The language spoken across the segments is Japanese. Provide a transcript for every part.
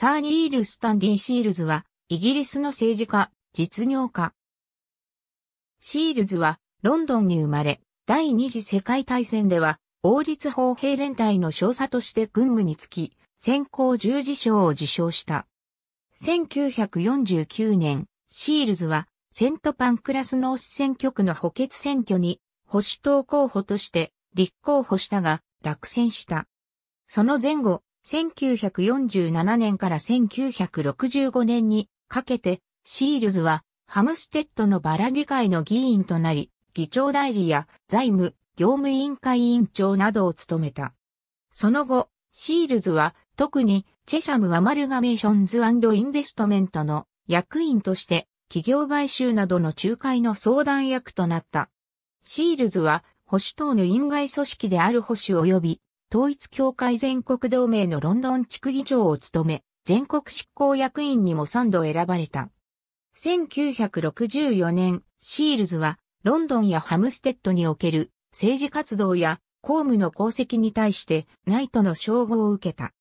サーニール・スタンディ・シールズは、イギリスの政治家、実業家。シールズは、ロンドンに生まれ、第二次世界大戦では、王立砲兵連隊の少佐として軍務につき、先行十字章を受章した。1949年、シールズは、セントパンクラスノース選挙区の補欠選挙に、保守党候補として立候補したが、落選した。その前後、1947年から1965年にかけて、シールズはハムステッドのバラ議会の議員となり、議長代理や財務、業務委員会委員長などを務めた。その後、シールズは特にチェシャムアマルガメーションズインベストメントの役員として企業買収などの仲介の相談役となった。シールズは保守党の院外組織である保守及び統一協会全国同盟のロンドン地区議長を務め、全国執行役員にも3度選ばれた。1964年、シールズは、ロンドンやハムステッドにおける政治活動や公務の功績に対してナイトの称号を受けた。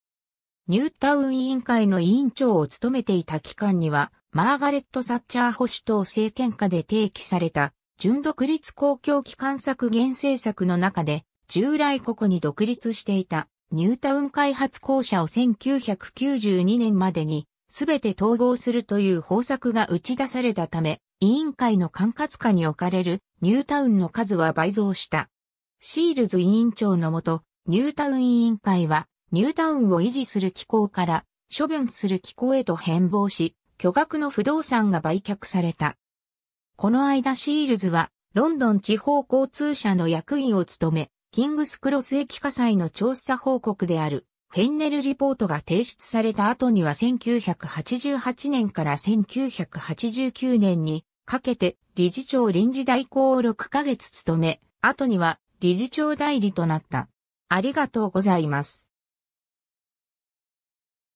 ニュータウン委員会の委員長を務めていた期間には、マーガレット・サッチャー保守党政権下で提起された、純独立公共機関策減政策の中で、従来国に独立していたニュータウン開発公社を1992年までに全て統合するという方策が打ち出されたため、委員会の管轄下に置かれるニュータウンの数は倍増した。シールズ委員長のもと、ニュータウン委員会は、ニュータウンを維持する機構から、処分する機構へと変貌し、巨額の不動産が売却された。この間シールズは、ロンドン地方交通社の役員を務め、キングスクロス駅火災の調査報告である、フェンネルリポートが提出された後には1988年から1989年にかけて理事長臨時代行を6ヶ月務め、後には理事長代理となった。ありがとうございます。